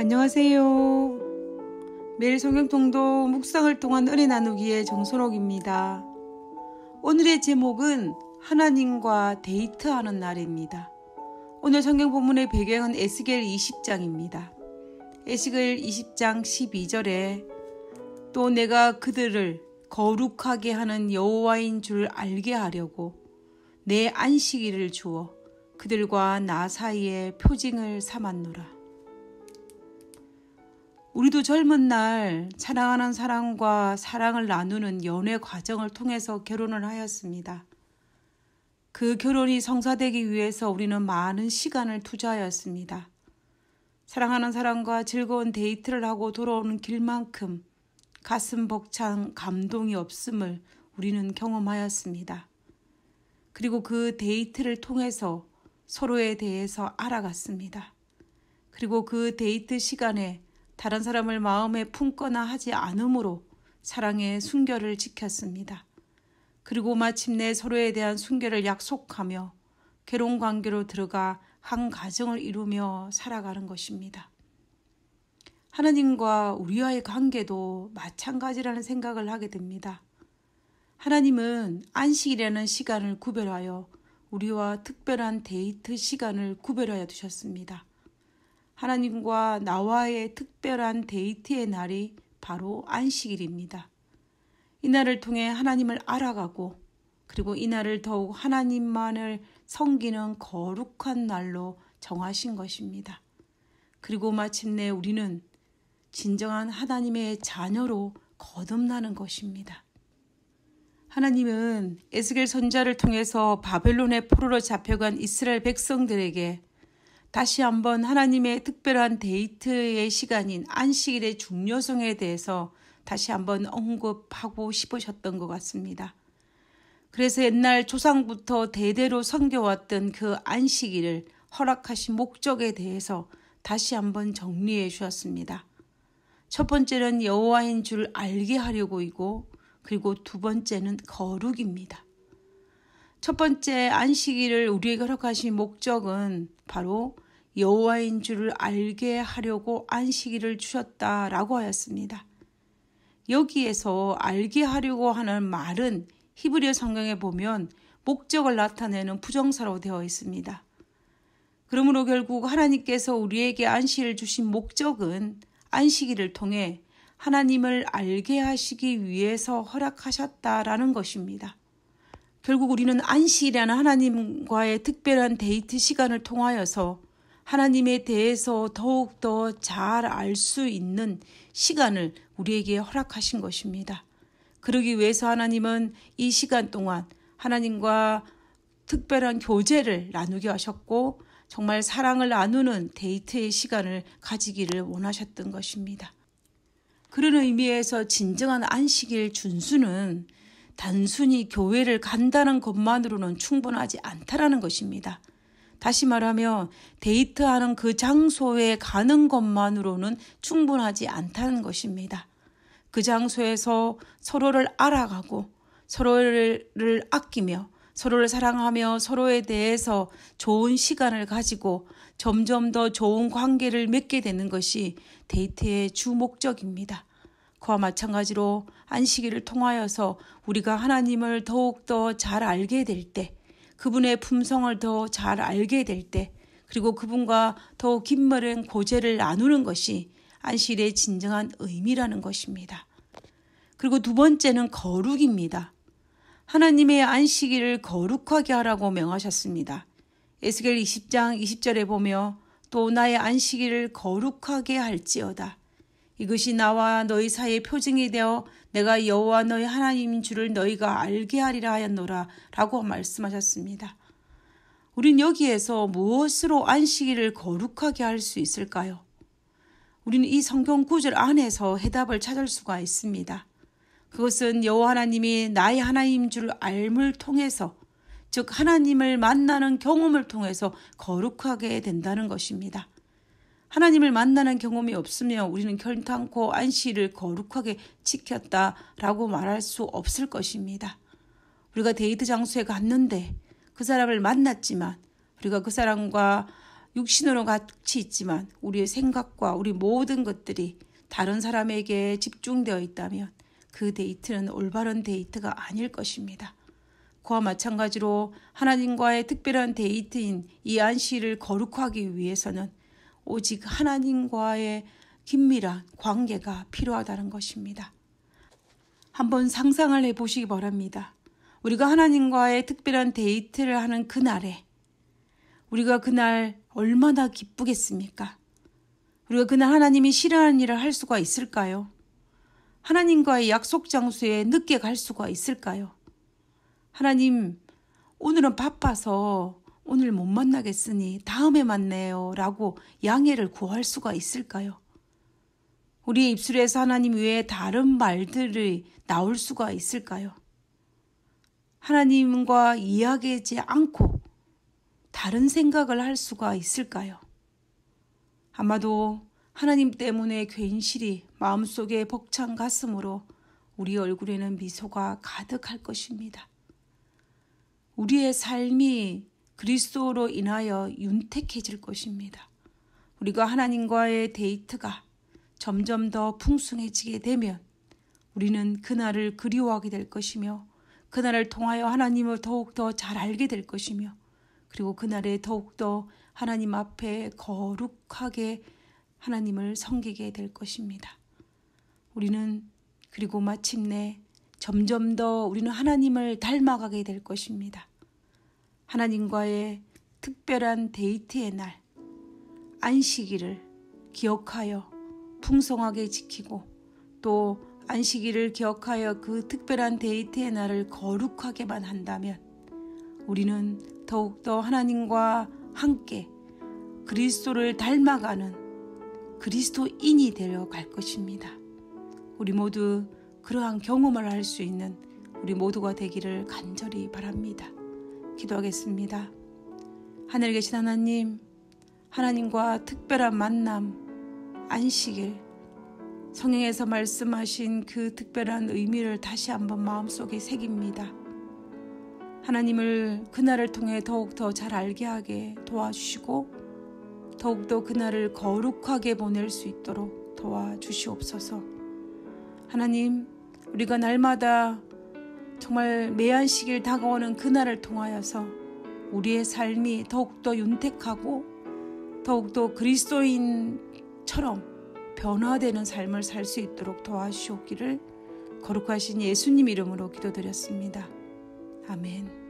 안녕하세요. 매일 성경통도 묵상을 통한 은혜 나누기의 정소록입니다 오늘의 제목은 하나님과 데이트하는 날입니다. 오늘 성경 본문의 배경은 에스겔 20장입니다. 에스겔 20장 12절에 또 내가 그들을 거룩하게 하는 여호와인 줄 알게 하려고 내 안식일을 주어 그들과 나 사이에 표징을 삼았노라. 우리도 젊은 날 사랑하는 사람과 사랑을 나누는 연애 과정을 통해서 결혼을 하였습니다. 그 결혼이 성사되기 위해서 우리는 많은 시간을 투자하였습니다. 사랑하는 사람과 즐거운 데이트를 하고 돌아오는 길만큼 가슴 벅찬 감동이 없음을 우리는 경험하였습니다. 그리고 그 데이트를 통해서 서로에 대해서 알아갔습니다. 그리고 그 데이트 시간에 다른 사람을 마음에 품거나 하지 않으므로 사랑의 순결을 지켰습니다. 그리고 마침내 서로에 대한 순결을 약속하며 괴로운 관계로 들어가 한 가정을 이루며 살아가는 것입니다. 하나님과 우리와의 관계도 마찬가지라는 생각을 하게 됩니다. 하나님은 안식이라는 시간을 구별하여 우리와 특별한 데이트 시간을 구별하여 두셨습니다. 하나님과 나와의 특별한 데이트의 날이 바로 안식일입니다. 이날을 통해 하나님을 알아가고 그리고 이날을 더욱 하나님만을 섬기는 거룩한 날로 정하신 것입니다. 그리고 마침내 우리는 진정한 하나님의 자녀로 거듭나는 것입니다. 하나님은 에스겔 선자를 통해서 바벨론의 포로로 잡혀간 이스라엘 백성들에게 다시 한번 하나님의 특별한 데이트의 시간인 안식일의 중요성에 대해서 다시 한번 언급하고 싶으셨던 것 같습니다. 그래서 옛날 조상부터 대대로 섬겨왔던 그 안식일을 허락하신 목적에 대해서 다시 한번 정리해 주셨습니다첫 번째는 여호와인 줄 알게 하려고이고 그리고 두 번째는 거룩입니다. 첫 번째 안식일을 우리에게 허락하신 목적은 바로 여호와인 줄을 알게 하려고 안식일을 주셨다라고 하였습니다. 여기에서 알게 하려고 하는 말은 히브리어 성경에 보면 목적을 나타내는 부정사로 되어 있습니다. 그러므로 결국 하나님께서 우리에게 안식을 일 주신 목적은 안식일을 통해 하나님을 알게 하시기 위해서 허락하셨다라는 것입니다. 결국 우리는 안식이라는 하나님과의 특별한 데이트 시간을 통하여서 하나님에 대해서 더욱더 잘 알 수 있는 시간을 우리에게 허락하신 것입니다. 그러기 위해서 하나님은 이 시간 동안 하나님과 특별한 교제를 나누게 하셨고 정말 사랑을 나누는 데이트의 시간을 가지기를 원하셨던 것입니다. 그런 의미에서 진정한 안식일 준수는 단순히 교회를 간다는 것만으로는 충분하지 않다라는 것입니다. 다시 말하면 데이트하는 그 장소에 가는 것만으로는 충분하지 않다는 것입니다. 그 장소에서 서로를 알아가고 서로를 아끼며 서로를 사랑하며 서로에 대해서 좋은 시간을 가지고 점점 더 좋은 관계를 맺게 되는 것이 데이트의 주 목적입니다. 그와 마찬가지로 안식일을 통하여서 우리가 하나님을 더욱더 잘 알게 될 때, 그분의 품성을 더 잘 알게 될 때, 그리고 그분과 더 긴밀한 고제를 나누는 것이 안식일의 진정한 의미라는 것입니다. 그리고 두 번째는 거룩입니다. 하나님의 안식일을 거룩하게 하라고 명하셨습니다. 에스겔 20장 20절에 보며 또 나의 안식일을 거룩하게 할지어다. 이것이 나와 너희 사이의 표징이 되어 내가 여호와 너희 하나님인 줄을 너희가 알게 하리라 하였노라 라고 말씀하셨습니다. 우린 여기에서 무엇으로 안식일을 거룩하게 할 수 있을까요? 우린이 성경 구절 안에서 해답을 찾을 수가 있습니다. 그것은 여호와 하나님이 나의 하나님인 줄 알물 통해서 즉 하나님을 만나는 경험을 통해서 거룩하게 된다는 것입니다. 하나님을 만나는 경험이 없으며 우리는 결탄코 안식일을 거룩하게 지켰다라고 말할 수 없을 것입니다. 우리가 데이트 장소에 갔는데 그 사람을 만났지만 우리가 그 사람과 육신으로 같이 있지만 우리의 생각과 우리 모든 것들이 다른 사람에게 집중되어 있다면 그 데이트는 올바른 데이트가 아닐 것입니다. 그와 마찬가지로 하나님과의 특별한 데이트인 이 안식일을 거룩하기 위해서는 오직 하나님과의 긴밀한 관계가 필요하다는 것입니다. 한번 상상을 해보시기 바랍니다. 우리가 하나님과의 특별한 데이트를 하는 그날에 우리가 그날 얼마나 기쁘겠습니까? 우리가 그날 하나님이 싫어하는 일을 할 수가 있을까요? 하나님과의 약속 장소에 늦게 갈 수가 있을까요? 하나님, 오늘은 바빠서 오늘 못 만나겠으니 다음에 만나요. 라고 양해를 구할 수가 있을까요? 우리의 입술에서 하나님 외에 다른 말들이 나올 수가 있을까요? 하나님과 이야기하지 않고 다른 생각을 할 수가 있을까요? 아마도 하나님 때문에 괜시리 마음속에 벅찬 가슴으로 우리 얼굴에는 미소가 가득할 것입니다. 우리의 삶이 그리스도로 인하여 윤택해질 것입니다. 우리가 하나님과의 데이트가 점점 더 풍성해지게 되면 우리는 그날을 그리워하게 될 것이며 그날을 통하여 하나님을 더욱더 잘 알게 될 것이며 그리고 그날에 더욱더 하나님 앞에 거룩하게 하나님을 섬기게 될 것입니다. 우리는 그리고 마침내 점점 더 우리는 하나님을 닮아가게 될 것입니다. 하나님과의 특별한 데이트의 날, 안식일을 기억하여 풍성하게 지키고 또 안식일을 기억하여 그 특별한 데이트의 날을 거룩하게만 한다면 우리는 더욱더 하나님과 함께 그리스도를 닮아가는 그리스도인이 되어갈 것입니다. 우리 모두 그러한 경험을 할 수 있는 우리 모두가 되기를 간절히 바랍니다. 기도하겠습니다. 하늘 계신 하나님, 하나님과 특별한 만남, 안식일, 성경에서 말씀하신 그 특별한 의미를 다시 한번 마음속에 새깁니다. 하나님을 그날을 통해 더욱더 잘 알게 하게 도와주시고 더욱더 그날을 거룩하게 보낼 수 있도록 도와주시옵소서. 하나님, 우리가 날마다 정말 매한시길 다가오는 그날을 통하여서 우리의 삶이 더욱더 윤택하고 더욱더 그리스도인처럼 변화되는 삶을 살 수 있도록 도와주시옵기를 거룩하신 예수님 이름으로 기도드렸습니다. 아멘.